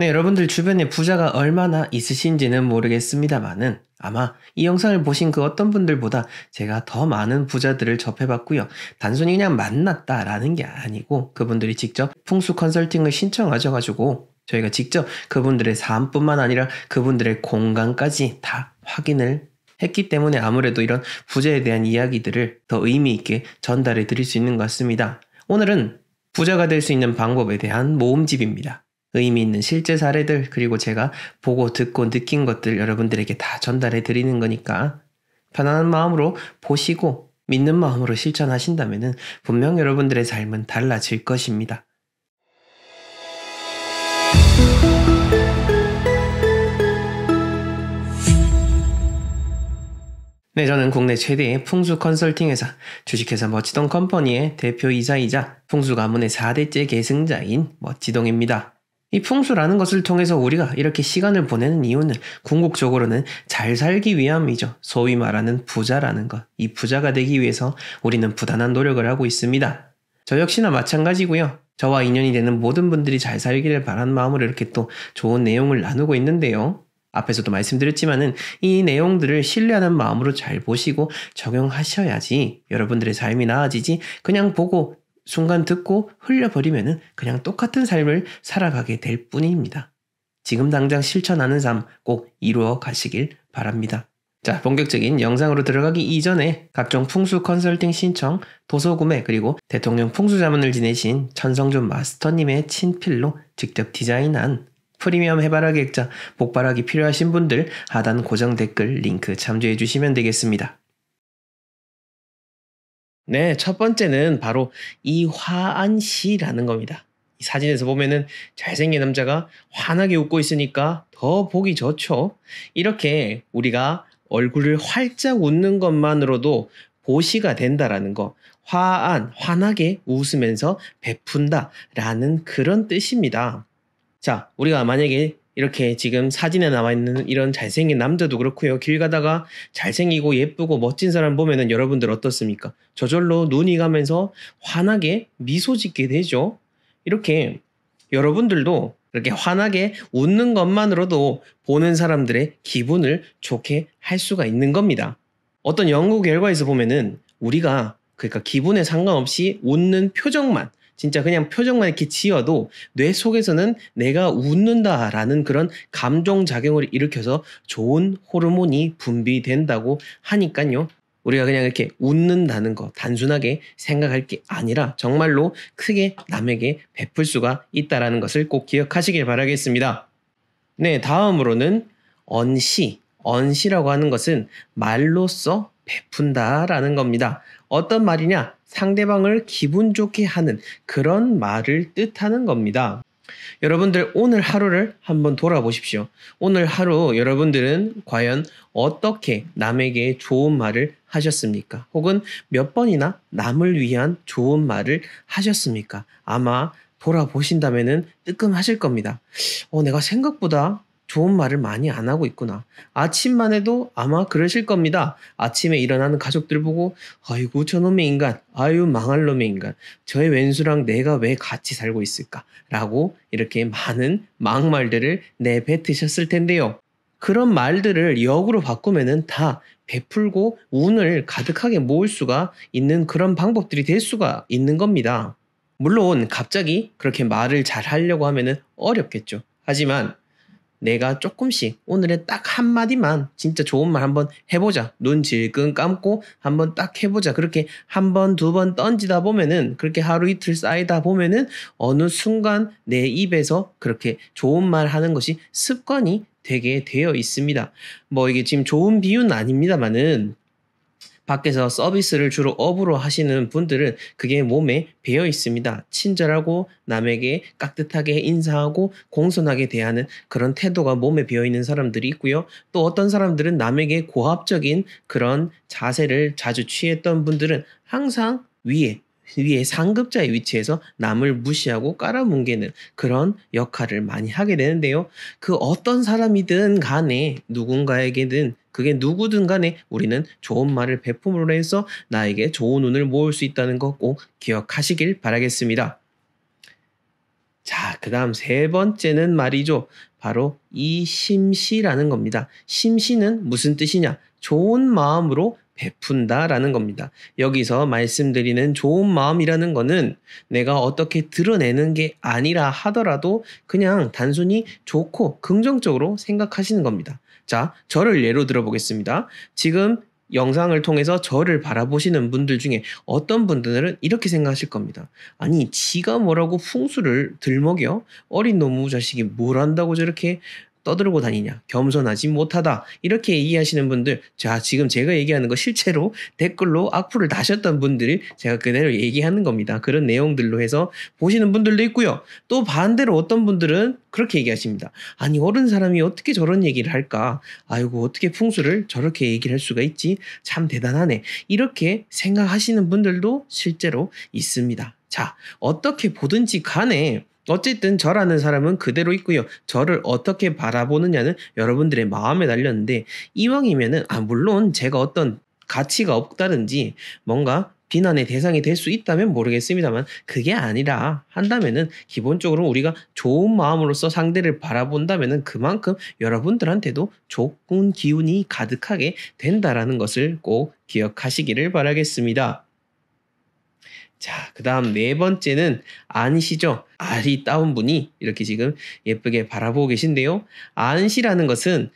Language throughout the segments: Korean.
네, 여러분들 주변에 부자가 얼마나 있으신지는 모르겠습니다만은 아마 이 영상을 보신 그 어떤 분들보다 제가 더 많은 부자들을 접해봤고요. 단순히 그냥 만났다라는 게 아니고 그분들이 직접 풍수 컨설팅을 신청하셔가지고 저희가 직접 그분들의 삶뿐만 아니라 그분들의 공간까지 다 확인을 했기 때문에 아무래도 이런 부자에 대한 이야기들을 더 의미 있게 전달해 드릴 수 있는 것 같습니다. 오늘은 부자가 될 수 있는 방법에 대한 모음집입니다. 의미 있는 실제 사례들, 그리고 제가 보고 듣고 느낀 것들 여러분들에게 다 전달해 드리는 거니까 편안한 마음으로 보시고 믿는 마음으로 실천하신다면 분명 여러분들의 삶은 달라질 것입니다. 네, 저는 국내 최대의 풍수 컨설팅 회사, 주식회사 멋지동 컴퍼니의 대표이사이자 풍수 가문의 4대째 계승자인 멋지동입니다. 이 풍수라는 것을 통해서 우리가 이렇게 시간을 보내는 이유는 궁극적으로는 잘 살기 위함이죠. 소위 말하는 부자라는 것. 이 부자가 되기 위해서 우리는 부단한 노력을 하고 있습니다. 저 역시나 마찬가지고요. 저와 인연이 되는 모든 분들이 잘 살기를 바라는 마음으로 이렇게 또 좋은 내용을 나누고 있는데요. 앞에서도 말씀드렸지만은 이 내용들을 신뢰하는 마음으로 잘 보시고 적용하셔야지 여러분들의 삶이 나아지지 그냥 보고 순간 듣고 흘려버리면 그냥 똑같은 삶을 살아가게 될 뿐입니다. 지금 당장 실천하는 삶 꼭 이루어 가시길 바랍니다. 자, 본격적인 영상으로 들어가기 이전에 각종 풍수 컨설팅 신청, 도서 구매, 그리고 대통령 풍수 자문을 지내신 천성준 마스터님의 친필로 직접 디자인한 프리미엄 해바라기 액자, 복바라기 필요하신 분들 하단 고정 댓글 링크 참조해 주시면 되겠습니다. 네, 첫 번째는 바로 이화안 씨라는 겁니다. 이 사진에서 보면은 잘생긴 남자가 환하게 웃고 있으니까 더 보기 좋죠. 이렇게 우리가 얼굴을 활짝 웃는 것만으로도 보시가 된다라는 거. 화안, 환하게 웃으면서 베푼다 라는 그런 뜻입니다. 자, 우리가 만약에 이렇게 지금 사진에 나와 있는 이런 잘생긴 남자도 그렇고요. 길 가다가 잘생기고 예쁘고 멋진 사람 보면은 여러분들 어떻습니까? 저절로 눈이 가면서 환하게 미소 짓게 되죠. 이렇게 여러분들도 이렇게 환하게 웃는 것만으로도 보는 사람들의 기분을 좋게 할 수가 있는 겁니다. 어떤 연구 결과에서 보면은 우리가 그러니까 기분에 상관없이 웃는 표정만 진짜 그냥 표정만 이렇게 지어도 뇌 속에서는 내가 웃는다라는 그런 감정 작용을 일으켜서 좋은 호르몬이 분비된다고 하니까요. 우리가 그냥 이렇게 웃는다는 거 단순하게 생각할 게 아니라 정말로 크게 남에게 베풀 수가 있다라는 것을 꼭 기억하시길 바라겠습니다. 네, 다음으로는 언시. 언시라고 하는 것은 말로써 베푼다라는 겁니다. 어떤 말이냐? 상대방을 기분 좋게 하는 그런 말을 뜻하는 겁니다. 여러분들 오늘 하루를 한번 돌아보십시오. 오늘 하루 여러분들은 과연 어떻게 남에게 좋은 말을 하셨습니까? 혹은 몇 번이나 남을 위한 좋은 말을 하셨습니까? 아마 돌아보신다면 뜨끔하실 겁니다. 어, 내가 생각보다 좋은 말을 많이 안 하고 있구나. 아침만 해도 아마 그러실 겁니다. 아침에 일어나는 가족들 보고, 아이고, 저놈의 인간, 아유, 망할 놈의 인간, 저의 왼수랑 내가 왜 같이 살고 있을까? 라고 이렇게 많은 막말들을 내뱉으셨을 텐데요. 그런 말들을 역으로 바꾸면은 다 베풀고 운을 가득하게 모을 수가 있는 그런 방법들이 될 수가 있는 겁니다. 물론 갑자기 그렇게 말을 잘 하려고 하면은 어렵겠죠. 하지만 내가 조금씩 오늘의 딱 한마디만 진짜 좋은 말 한번 해보자. 눈 질끈 감고 한번 딱 해보자. 그렇게 한 번, 두 번 던지다 보면은 그렇게 하루 이틀 쌓이다 보면은 어느 순간 내 입에서 그렇게 좋은 말 하는 것이 습관이 되게 되어 있습니다. 뭐 이게 지금 좋은 비유는 아닙니다만은 밖에서 서비스를 주로 업으로 하시는 분들은 그게 몸에 배어 있습니다. 친절하고 남에게 깍듯하게 인사하고 공손하게 대하는 그런 태도가 몸에 배어 있는 사람들이 있고요. 또 어떤 사람들은 남에게 고압적인 그런 자세를 자주 취했던 분들은 항상 위에 위에 상급자의 위치에서 남을 무시하고 깔아뭉개는 그런 역할을 많이 하게 되는데요. 그 어떤 사람이든 간에 누군가에게든 그게 누구든 간에 우리는 좋은 말을 베품으로 해서 나에게 좋은 운을 모을 수 있다는 것 꼭 기억하시길 바라겠습니다. 자, 그 다음 세 번째는 말이죠. 바로 이 심시라는 겁니다. 심시는 무슨 뜻이냐? 좋은 마음으로 베푼다라는 겁니다. 여기서 말씀드리는 좋은 마음이라는 거는 내가 어떻게 드러내는 게 아니라 하더라도 그냥 단순히 좋고 긍정적으로 생각하시는 겁니다. 자, 저를 예로 들어보겠습니다. 지금 영상을 통해서 저를 바라보시는 분들 중에 어떤 분들은 이렇게 생각하실 겁니다. 아니, 지가 뭐라고 풍수를 들먹여? 어린 노무 자식이 뭘 한다고 저렇게 떠들고 다니냐, 겸손하지 못하다, 이렇게 얘기하시는 분들, 자, 지금 제가 얘기하는 거 실제로 댓글로 악플을 다셨던 분들이 제가 그대로 얘기하는 겁니다. 그런 내용들로 해서 보시는 분들도 있고요. 또 반대로 어떤 분들은 그렇게 얘기하십니다. 아니, 어른 사람이 어떻게 저런 얘기를 할까? 아이고, 어떻게 풍수를 저렇게 얘기를 할 수가 있지? 참 대단하네. 이렇게 생각하시는 분들도 실제로 있습니다. 자, 어떻게 보든지 간에 어쨌든 저라는 사람은 그대로 있고요. 저를 어떻게 바라보느냐는 여러분들의 마음에 달렸는데 이왕이면은 아 물론 제가 어떤 가치가 없다든지 뭔가 비난의 대상이 될 수 있다면 모르겠습니다만 그게 아니라 한다면은 기본적으로 우리가 좋은 마음으로서 상대를 바라본다면은 그만큼 여러분들한테도 좋은 기운이 가득하게 된다라는 것을 꼭 기억하시기를 바라겠습니다. 자, 그 다음 네 번째는 안시죠. 아리 따운 분이 이렇게 지금 예쁘게 바라보고 계신데요. 안시라는 것은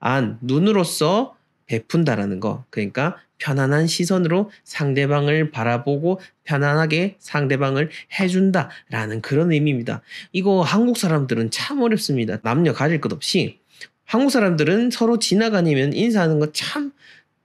안, 눈으로서 베푼다라는 거. 그러니까 편안한 시선으로 상대방을 바라보고 편안하게 상대방을 해준다라는 그런 의미입니다. 이거 한국 사람들은 참 어렵습니다. 남녀 가릴 것 없이. 한국 사람들은 서로 지나가니면 인사하는 거 참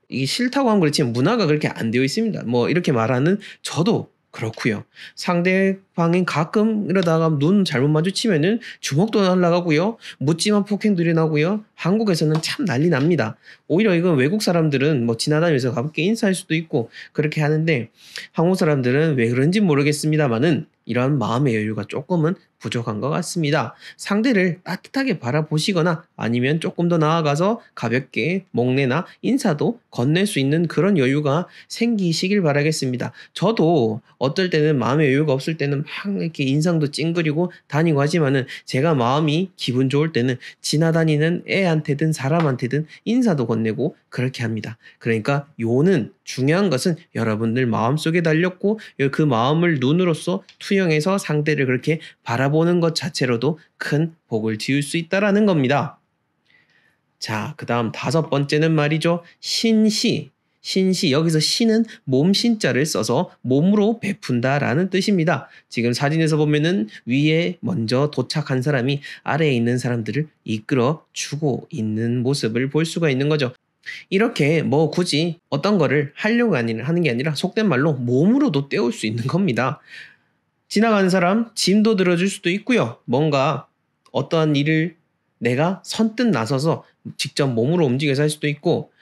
이게 싫다고 하면 그렇지만 문화가 그렇게 안 되어 있습니다. 뭐 이렇게 말하는 저도 그렇고요. 상대방이 가끔 이러다가 눈 잘못 마주치면은 주먹도 날라가고요. 묻지만 폭행도 일어나고요. 한국에서는 참 난리 납니다. 오히려 이건 외국 사람들은 뭐 지나다니면서 가볍게 인사할 수도 있고 그렇게 하는데 한국 사람들은 왜 그런지 모르겠습니다만은 이러한 마음의 여유가 조금은 부족한 것 같습니다. 상대를 따뜻하게 바라보시거나 아니면 조금 더 나아가서 가볍게 목례나 인사도 건넬 수 있는 그런 여유가 생기시길 바라겠습니다. 저도 어떨 때는 마음의 여유가 없을 때는 막 이렇게 인상도 찡그리고 다니고 하지만은 제가 마음이 기분 좋을 때는 지나다니는 애한테든 사람한테든 인사도 건네고 그렇게 합니다. 그러니까 요는 중요한 것은 여러분들 마음속에 달렸고 그 마음을 눈으로써 투 수영에서 상대를 그렇게 바라보는 것 자체로도 큰 복을 지을 수 있다라는 겁니다. 자, 그 다음 다섯 번째는 말이죠. 신시. 신시. 여기서 신은 몸신자를 써서 몸으로 베푼다 라는 뜻입니다. 지금 사진에서 보면은 위에 먼저 도착한 사람이 아래에 있는 사람들을 이끌어 주고 있는 모습을 볼 수가 있는 거죠. 이렇게 뭐 굳이 어떤 거를 하려고 하는 게 아니라 속된 말로 몸으로도 때울 수 있는 겁니다. 지나가는 사람 짐도 들어줄 수도 있고요. 뭔가 어떠한 일을 내가 선뜻 나서서 직접 몸으로 움직여서 할 수도 있고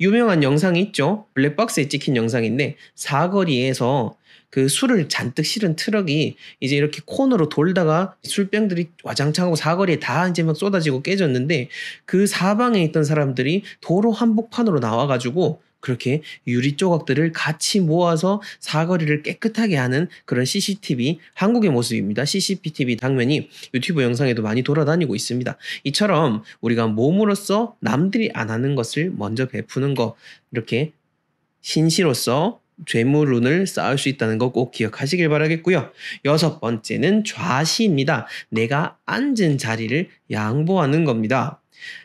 유명한 영상이 있죠. 블랙박스에 찍힌 영상인데 사거리에서 그 술을 잔뜩 실은 트럭이 이제 이렇게 코너로 돌다가 술병들이 와장창하고 사거리에 다 이제 막 쏟아지고 깨졌는데 그 사방에 있던 사람들이 도로 한복판으로 나와가지고 그렇게 유리 조각들을 같이 모아서 사거리를 깨끗하게 하는 그런 CCTV 한국의 모습입니다. CCTV 당면이 유튜브 영상에도 많이 돌아다니고 있습니다. 이처럼 우리가 몸으로서 남들이 안 하는 것을 먼저 베푸는 것 이렇게 신시로서 죄물운을 쌓을 수 있다는 거 꼭 기억하시길 바라겠고요. 여섯 번째는 좌시입니다. 내가 앉은 자리를 양보하는 겁니다.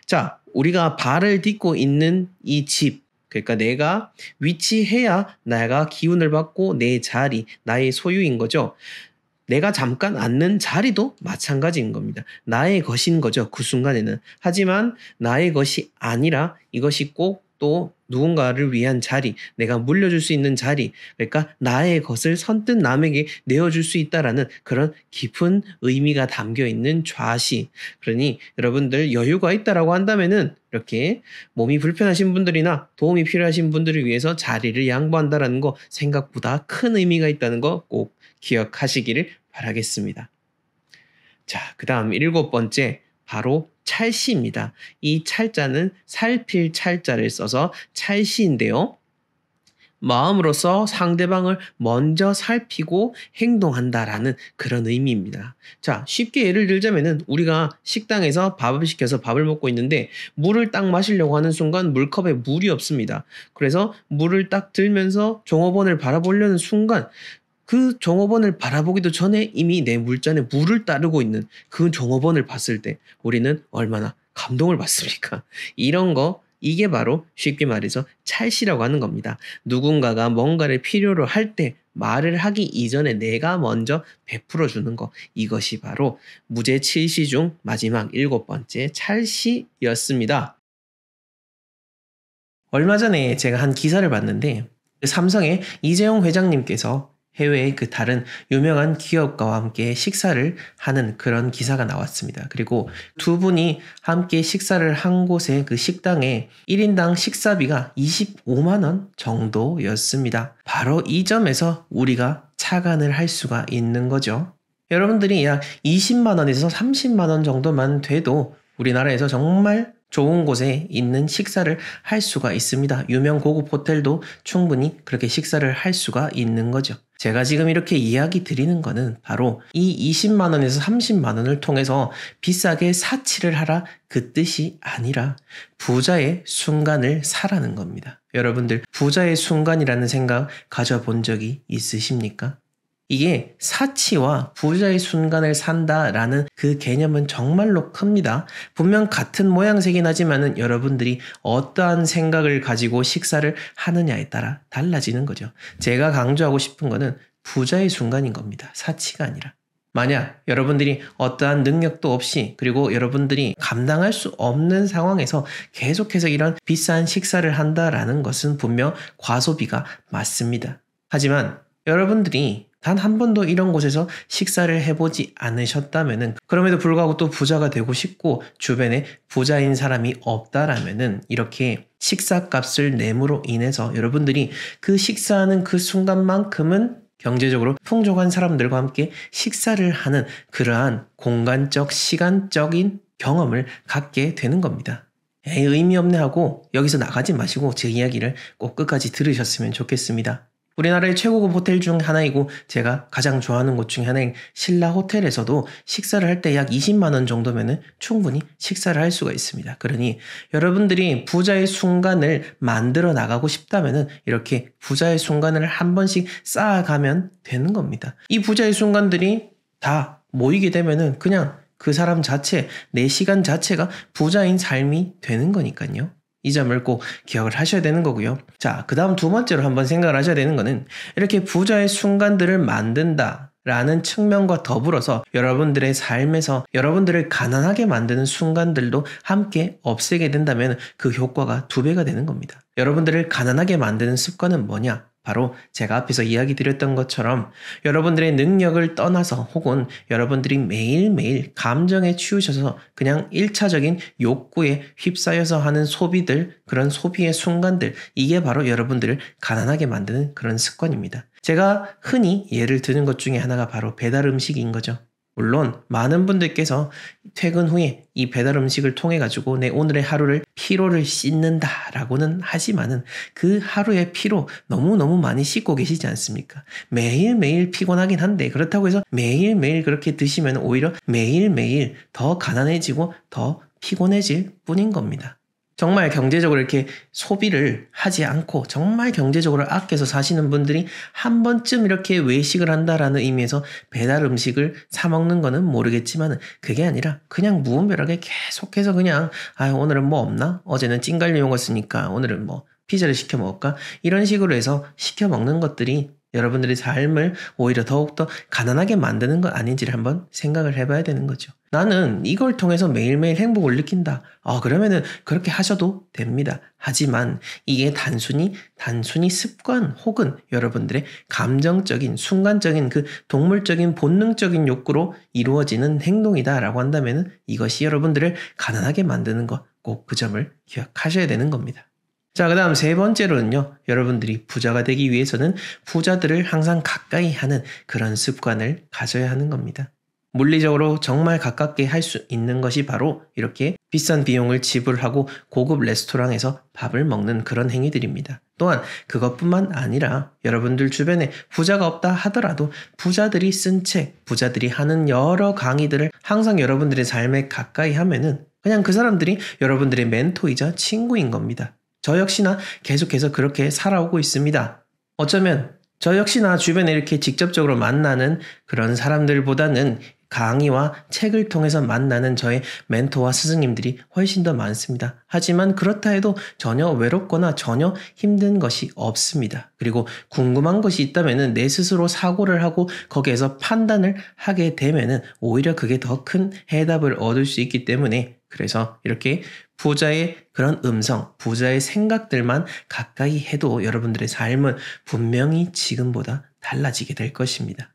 자, 우리가 발을 딛고 있는 이 집, 그러니까 내가 위치해야 내가 기운을 받고 내 자리, 나의 소유인 거죠. 내가 잠깐 앉는 자리도 마찬가지인 겁니다. 나의 것인 거죠. 그 순간에는. 하지만 나의 것이 아니라 이것이 꼭또 누군가를 위한 자리, 내가 물려줄 수 있는 자리, 그러니까 나의 것을 선뜻 남에게 내어줄 수 있다라는 그런 깊은 의미가 담겨 있는 좌시. 그러니 여러분들 여유가 있다라고 한다면은 이렇게 몸이 불편하신 분들이나 도움이 필요하신 분들을 위해서 자리를 양보한다라는 거 생각보다 큰 의미가 있다는 거 꼭 기억하시기를 바라겠습니다. 자, 그 다음 일곱 번째, 바로 찰시입니다. 이 찰자는 살필 찰자를 써서 찰시인데요. 마음으로서 상대방을 먼저 살피고 행동한다라는 그런 의미입니다. 자, 쉽게 예를 들자면은 우리가 식당에서 밥을 시켜서 밥을 먹고 있는데 물을 딱 마시려고 하는 순간 물컵에 물이 없습니다. 그래서 물을 딱 들면서 종업원을 바라보려는 순간 그 종업원을 바라보기도 전에 이미 내 물잔에 물을 따르고 있는 그 종업원을 봤을 때 우리는 얼마나 감동을 받습니까? 이런 거 이게 바로 쉽게 말해서 찰시라고 하는 겁니다. 누군가가 뭔가를 필요로 할 때 말을 하기 이전에 내가 먼저 베풀어 주는 것. 이것이 바로 무제 7시 중 마지막 일곱 번째 찰시였습니다. 얼마 전에 제가 한 기사를 봤는데 삼성의 이재용 회장님께서 해외의 그 다른 유명한 기업과 함께 식사를 하는 그런 기사가 나왔습니다. 그리고 두 분이 함께 식사를 한 곳의 그 식당에 1인당 식사비가 25만원 정도였습니다. 바로 이 점에서 우리가 차관을 할 수가 있는 거죠. 여러분들이 약 20만원에서 30만원 정도만 돼도 우리나라에서 정말 좋은 곳에 있는 식사를 할 수가 있습니다. 유명 고급 호텔도 충분히 그렇게 식사를 할 수가 있는 거죠. 제가 지금 이렇게 이야기 드리는 거는 바로 이 20만원에서 30만원을 통해서 비싸게 사치를 하라 그 뜻이 아니라 부자의 순간을 사라는 겁니다. 여러분들 부자의 순간이라는 생각 가져본 적이 있으십니까? 이게 사치와 부자의 순간을 산다라는 그 개념은 정말로 큽니다. 분명 같은 모양새긴 하지만 여러분들이 어떠한 생각을 가지고 식사를 하느냐에 따라 달라지는 거죠. 제가 강조하고 싶은 거는 부자의 순간인 겁니다. 사치가 아니라. 만약 여러분들이 어떠한 능력도 없이 그리고 여러분들이 감당할 수 없는 상황에서 계속해서 이런 비싼 식사를 한다라는 것은 분명 과소비가 맞습니다. 하지만 여러분들이 단한 번도 이런 곳에서 식사를 해보지 않으셨다면은 그럼에도 불구하고 또 부자가 되고 싶고 주변에 부자인 사람이 없다라면은 이렇게 식사값을 내므로 인해서 여러분들이 그 식사하는 그 순간만큼은 경제적으로 풍족한 사람들과 함께 식사를 하는 그러한 공간적, 시간적인 경험을 갖게 되는 겁니다. 에이, 의미 없네 하고 여기서 나가지 마시고 제 이야기를 꼭 끝까지 들으셨으면 좋겠습니다. 우리나라의 최고급 호텔 중 하나이고 제가 가장 좋아하는 곳중에 하나인 신라 호텔에서도 식사를 할 때 약 20만 원 정도면은 충분히 식사를 할 수가 있습니다. 그러니 여러분들이 부자의 순간을 만들어 나가고 싶다면은 이렇게 부자의 순간을 한 번씩 쌓아가면 되는 겁니다. 이 부자의 순간들이 다 모이게 되면은 그냥 그 사람 자체, 내 시간 자체가 부자인 삶이 되는 거니까요. 이 점을 꼭 기억을 하셔야 되는 거고요. 자, 그 다음 두 번째로 한번 생각을 하셔야 되는 거는 이렇게 부자의 순간들을 만든다. 라는 측면과 더불어서 여러분들의 삶에서 여러분들을 가난하게 만드는 순간들도 함께 없애게 된다면 그 효과가 두 배가 되는 겁니다. 여러분들을 가난하게 만드는 습관은 뭐냐? 바로 제가 앞에서 이야기 드렸던 것처럼 여러분들의 능력을 떠나서 혹은 여러분들이 매일매일 감정에 치우셔서 그냥 1차적인 욕구에 휩싸여서 하는 소비들, 그런 소비의 순간들, 이게 바로 여러분들을 가난하게 만드는 그런 습관입니다. 제가 흔히 예를 드는 것 중에 하나가 바로 배달 음식인 거죠. 물론 많은 분들께서 퇴근 후에 이 배달 음식을 통해 가지고 내 오늘의 하루를 피로를 씻는다라고는 하지만은 그 하루의 피로 너무너무 많이 씻고 계시지 않습니까? 매일매일 피곤하긴 한데 그렇다고 해서 매일매일 그렇게 드시면 오히려 매일매일 더 가난해지고 더 피곤해질 뿐인 겁니다. 정말 경제적으로 이렇게 소비를 하지 않고 정말 경제적으로 아껴서 사시는 분들이 한 번쯤 이렇게 외식을 한다라는 의미에서 배달 음식을 사 먹는 거는 모르겠지만 그게 아니라 그냥 무분별하게 계속해서 그냥 아 오늘은 뭐 없나 어제는 찐갈려 먹었으니까 오늘은 뭐 피자를 시켜 먹을까 이런 식으로 해서 시켜 먹는 것들이 여러분들의 삶을 오히려 더욱더 가난하게 만드는 건 아닌지를 한번 생각을 해봐야 되는 거죠. 나는 이걸 통해서 매일매일 행복을 느낀다. 아, 그러면은 그렇게 하셔도 됩니다. 하지만 이게 단순히, 단순히 습관 혹은 여러분들의 감정적인, 순간적인 그 동물적인 본능적인 욕구로 이루어지는 행동이다라고 한다면은 이것이 여러분들을 가난하게 만드는 것, 꼭 그 점을 기억하셔야 되는 겁니다. 자, 그 다음 세 번째로는요, 여러분들이 부자가 되기 위해서는 부자들을 항상 가까이 하는 그런 습관을 가져야 하는 겁니다. 물리적으로 정말 가깝게 할 수 있는 것이 바로 이렇게 비싼 비용을 지불하고 고급 레스토랑에서 밥을 먹는 그런 행위들입니다. 또한 그것뿐만 아니라 여러분들 주변에 부자가 없다 하더라도 부자들이 쓴 책, 부자들이 하는 여러 강의들을 항상 여러분들의 삶에 가까이 하면은 그냥 그 사람들이 여러분들의 멘토이자 친구인 겁니다. 저 역시나 계속해서 그렇게 살아오고 있습니다. 어쩌면 저 역시나 주변에 이렇게 직접적으로 만나는 그런 사람들보다는 강의와 책을 통해서 만나는 저의 멘토와 스승님들이 훨씬 더 많습니다. 하지만 그렇다 해도 전혀 외롭거나 전혀 힘든 것이 없습니다. 그리고 궁금한 것이 있다면 내 스스로 사고를 하고 거기에서 판단을 하게 되면 오히려 그게 더 큰 해답을 얻을 수 있기 때문에 그래서 이렇게 부자의 그런 음성, 부자의 생각들만 가까이 해도 여러분들의 삶은 분명히 지금보다 달라지게 될 것입니다.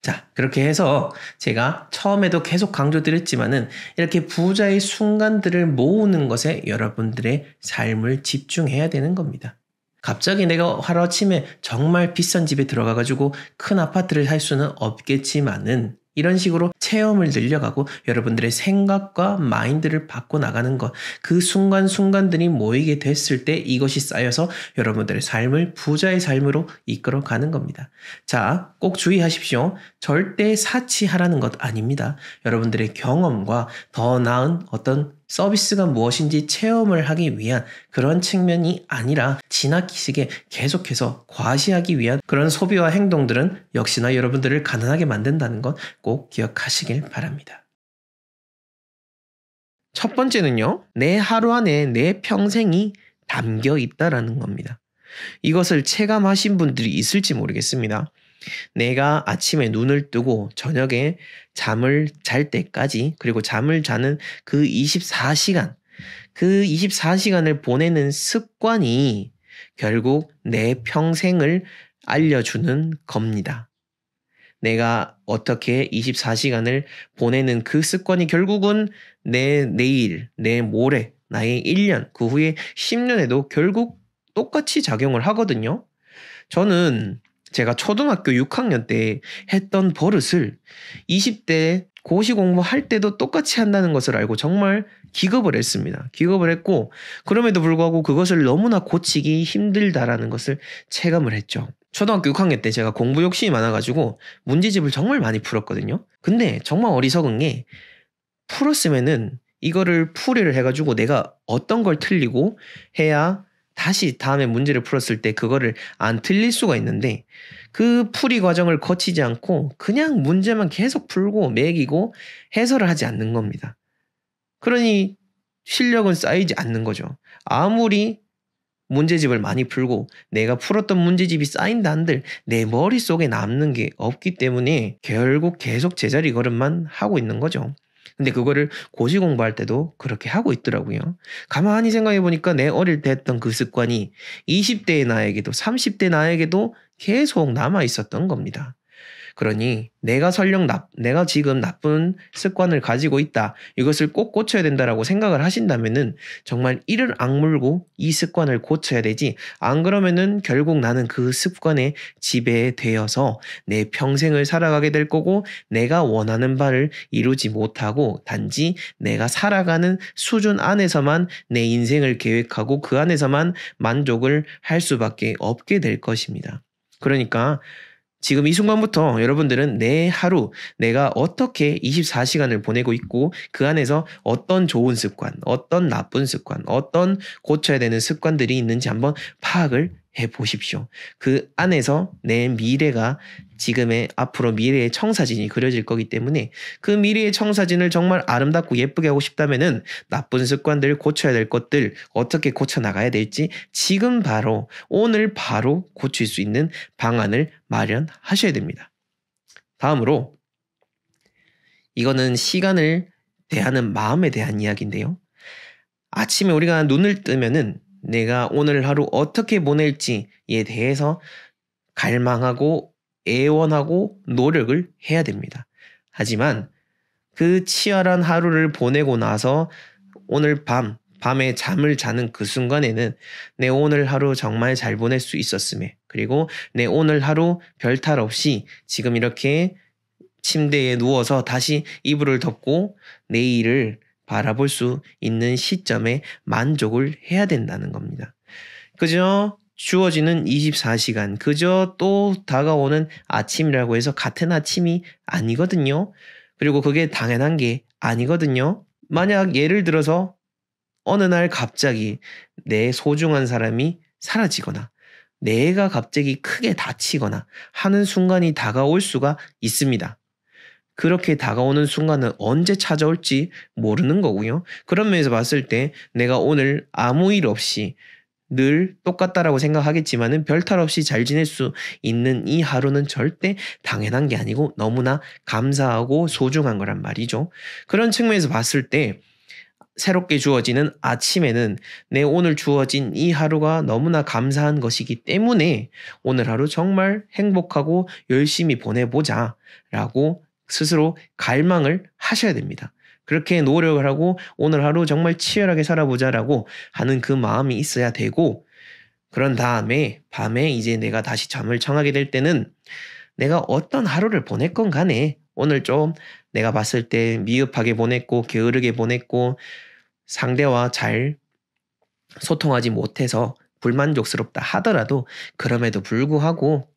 자, 그렇게 해서 제가 처음에도 계속 강조드렸지만은 이렇게 부자의 순간들을 모으는 것에 여러분들의 삶을 집중해야 되는 겁니다. 갑자기 내가 하루아침에 정말 비싼 집에 들어가가지고 큰 아파트를 살 수는 없겠지만은 이런 식으로 체험을 늘려가고 여러분들의 생각과 마인드를 바꿔 나가는 것, 그 순간순간들이 모이게 됐을 때 이것이 쌓여서 여러분들의 삶을 부자의 삶으로 이끌어 가는 겁니다. 자, 꼭 주의하십시오. 절대 사치하라는 것 아닙니다. 여러분들의 경험과 더 나은 어떤 서비스가 무엇인지 체험을 하기 위한 그런 측면이 아니라 지나치게 계속해서 과시하기 위한 그런 소비와 행동들은 역시나 여러분들을 가난하게 만든다는 것 꼭 기억하시길 바랍니다. 첫 번째는요, 내 하루 안에 내 평생이 담겨 있다라는 겁니다. 이것을 체감하신 분들이 있을지 모르겠습니다. 내가 아침에 눈을 뜨고 저녁에 잠을 잘 때까지 그리고 잠을 자는 그 24시간 그 24시간을 보내는 습관이 결국 내 평생을 알려주는 겁니다. 내가 어떻게 24시간을 보내는 그 습관이 결국은 내 내일, 내 모레, 나의 1년, 그 후에 10년에도 결국 똑같이 작용을 하거든요. 저는 제가 초등학교 6학년 때 했던 버릇을 20대 고시 공부할 때도 똑같이 한다는 것을 알고 정말 기겁을 했습니다. 기겁을 했고 그럼에도 불구하고 그것을 너무나 고치기 힘들다라는 것을 체감을 했죠. 초등학교 6학년 때 제가 공부 욕심이 많아가지고 문제집을 정말 많이 풀었거든요. 근데 정말 어리석은 게 풀었으면은 이거를 풀이를 해가지고 내가 어떤 걸 틀리고 해야 다시 다음에 문제를 풀었을 때 그거를 안 틀릴 수가 있는데 그 풀이 과정을 거치지 않고 그냥 문제만 계속 풀고 매기고 해설을 하지 않는 겁니다. 그러니 실력은 쌓이지 않는 거죠. 아무리 문제집을 많이 풀고 내가 풀었던 문제집이 쌓인다 한들 내 머릿속에 남는 게 없기 때문에 결국 계속 제자리 걸음만 하고 있는 거죠. 근데 그거를 고시 공부할 때도 그렇게 하고 있더라고요. 가만히 생각해 보니까 내 어릴 때 했던 그 습관이 20대의 나에게도 30대 나에게도 계속 남아 있었던 겁니다. 그러니 내가 설령 나, 내가 지금 나쁜 습관을 가지고 있다. 이것을 꼭 고쳐야 된다라고 생각을 하신다면은 정말 이를 악물고 이 습관을 고쳐야 되지. 안 그러면은 결국 나는 그 습관에 지배되어서 내 평생을 살아가게 될 거고 내가 원하는 바를 이루지 못하고 단지 내가 살아가는 수준 안에서만 내 인생을 계획하고 그 안에서만 만족을 할 수밖에 없게 될 것입니다. 그러니까 지금 이 순간부터 여러분들은 내 하루 내가 어떻게 24시간을 보내고 있고 그 안에서 어떤 좋은 습관, 어떤 나쁜 습관, 어떤 고쳐야 되는 습관들이 있는지 한번 파악을 해 보십시오. 그 안에서 내 미래가 지금의 앞으로 미래의 청사진이 그려질 거기 때문에 그 미래의 청사진을 정말 아름답고 예쁘게 하고 싶다면 나쁜 습관들 고쳐야 될 것들 어떻게 고쳐 나가야 될지 지금 바로 오늘 바로 고칠 수 있는 방안을 마련하셔야 됩니다. 다음으로 이거는 시간을 대하는 마음에 대한 이야기인데요. 아침에 우리가 눈을 뜨면은 내가 오늘 하루 어떻게 보낼지에 대해서 갈망하고 애원하고 노력을 해야 됩니다. 하지만 그 치열한 하루를 보내고 나서 오늘 밤, 밤에 잠을 자는 그 순간에는 내 오늘 하루 정말 잘 보낼 수 있었음에 그리고 내 오늘 하루 별탈 없이 지금 이렇게 침대에 누워서 다시 이불을 덮고 내일을 바라볼 수 있는 시점에 만족을 해야 된다는 겁니다. 그저 주어지는 24시간, 그저 또 다가오는 아침이라고 해서 같은 아침이 아니거든요. 그리고 그게 당연한 게 아니거든요. 만약 예를 들어서 어느 날 갑자기 내 소중한 사람이 사라지거나 내가 갑자기 크게 다치거나 하는 순간이 다가올 수가 있습니다. 그렇게 다가오는 순간은 언제 찾아올지 모르는 거고요. 그런 면에서 봤을 때 내가 오늘 아무 일 없이 늘 똑같다라고 생각하겠지만은 별탈 없이 잘 지낼 수 있는 이 하루는 절대 당연한 게 아니고 너무나 감사하고 소중한 거란 말이죠. 그런 측면에서 봤을 때 새롭게 주어지는 아침에는 내 오늘 주어진 이 하루가 너무나 감사한 것이기 때문에 오늘 하루 정말 행복하고 열심히 보내보자 라고 스스로 갈망을 하셔야 됩니다. 그렇게 노력을 하고 오늘 하루 정말 치열하게 살아보자라고 하는 그 마음이 있어야 되고 그런 다음에 밤에 이제 내가 다시 잠을 청하게 될 때는 내가 어떤 하루를 보냈건 간에 오늘 좀 내가 봤을 때 미흡하게 보냈고 게으르게 보냈고 상대와 잘 소통하지 못해서 불만족스럽다 하더라도 그럼에도 불구하고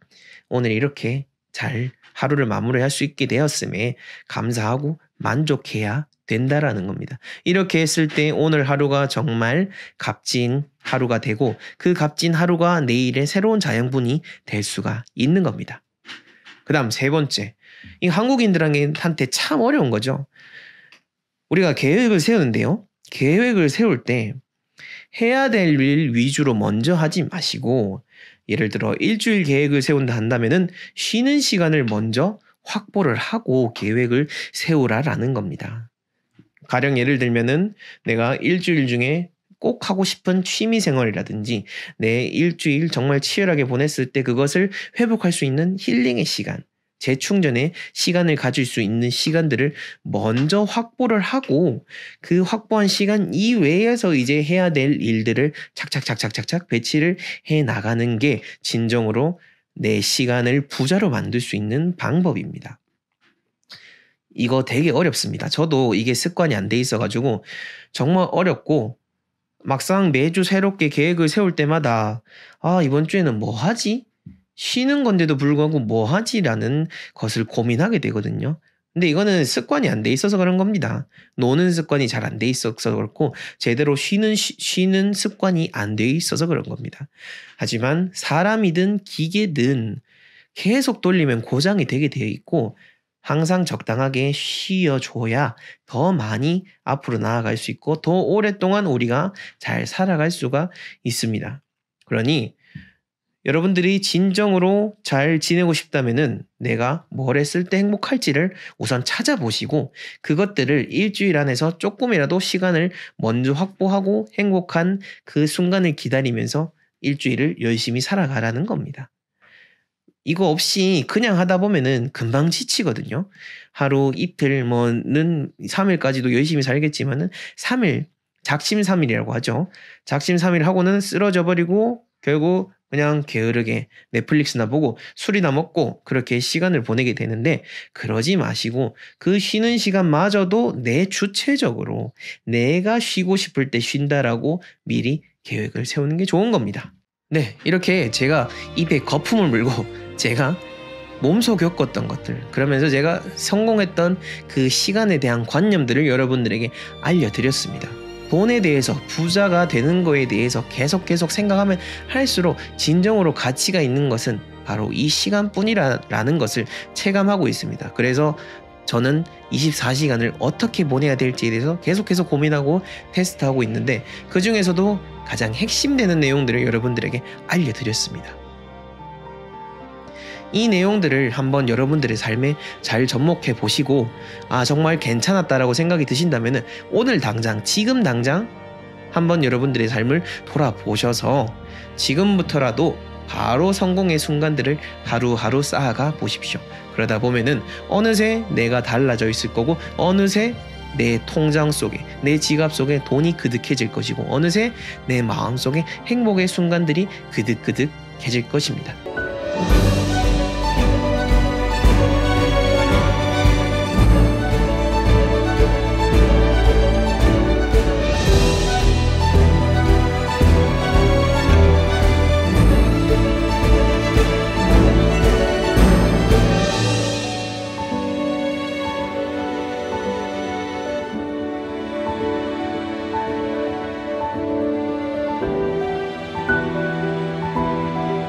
오늘 이렇게 잘 하루를 마무리할 수 있게 되었음에 감사하고 만족해야 된다라는 겁니다. 이렇게 했을 때 오늘 하루가 정말 값진 하루가 되고 그 값진 하루가 내일의 새로운 자양분이 될 수가 있는 겁니다. 그 다음 세 번째. 이 한국인들한테 참 어려운 거죠. 우리가 계획을 세우는데요. 계획을 세울 때 해야 될 일 위주로 먼저 하지 마시고 예를 들어 일주일 계획을 세운다 한다면은 쉬는 시간을 먼저 확보를 하고 계획을 세우라라는 겁니다. 가령 예를 들면은 내가 일주일 중에 꼭 하고 싶은 취미 생활이라든지 내 일주일 정말 치열하게 보냈을 때 그것을 회복할 수 있는 힐링의 시간, 재충전의 시간을 가질 수 있는 시간들을 먼저 확보를 하고 그 확보한 시간 이외에서 이제 해야 될 일들을 착착착착착착 배치를 해 나가는 게 진정으로 내 시간을 부자로 만들 수 있는 방법입니다. 이거 되게 어렵습니다. 저도 이게 습관이 안 돼 있어가지고 정말 어렵고 막상 매주 새롭게 계획을 세울 때마다 아, 이번 주에는 뭐 하지? 쉬는 건데도 불구하고 뭐 하지라는 것을 고민하게 되거든요. 근데 이거는 습관이 안 돼 있어서 그런 겁니다. 노는 습관이 잘 안 돼 있어서 그렇고 제대로 쉬는 쉬는 습관이 안 돼 있어서 그런 겁니다. 하지만 사람이든 기계든 계속 돌리면 고장이 되게 되어 있고 항상 적당하게 쉬어줘야 더 많이 앞으로 나아갈 수 있고 더 오랫동안 우리가 잘 살아갈 수가 있습니다. 그러니 여러분들이 진정으로 잘 지내고 싶다면 내가 뭘 했을 때 행복할지를 우선 찾아보시고 그것들을 일주일 안에서 조금이라도 시간을 먼저 확보하고 행복한 그 순간을 기다리면서 일주일을 열심히 살아가라는 겁니다. 이거 없이 그냥 하다 보면은 금방 지치거든요. 하루 이틀 뭐는 3일까지도 열심히 살겠지만은 3일 작심 3일이라고 하죠. 작심 3일 하고는 쓰러져 버리고 결국 그냥 게으르게 넷플릭스나 보고 술이나 먹고 그렇게 시간을 보내게 되는데 그러지 마시고 그 쉬는 시간마저도 내 주체적으로 내가 쉬고 싶을 때 쉰다라고 미리 계획을 세우는 게 좋은 겁니다. 네, 이렇게 제가 입에 거품을 물고 제가 몸소 겪었던 것들 그러면서 제가 성공했던 그 시간에 대한 관념들을 여러분들에게 알려드렸습니다. 돈에 대해서 부자가 되는 거에 대해서 계속 계속 생각하면 할수록 진정으로 가치가 있는 것은 바로 이 시간뿐이라는 것을 체감하고 있습니다. 그래서 저는 24시간을 어떻게 보내야 될지에 대해서 계속해서 고민하고 테스트하고 있는데 그 중에서도 가장 핵심되는 내용들을 여러분들에게 알려드렸습니다. 이 내용들을 한번 여러분들의 삶에 잘 접목해 보시고 아 정말 괜찮았다라고 생각이 드신다면 오늘 당장 지금 당장 한번 여러분들의 삶을 돌아보셔서 지금부터라도 바로 성공의 순간들을 하루하루 쌓아가 보십시오. 그러다 보면은 어느새 내가 달라져 있을 거고 어느새 내 통장 속에 내 지갑 속에 돈이 그득해질 것이고 어느새 내 마음 속에 행복의 순간들이 그득그득해질 것입니다.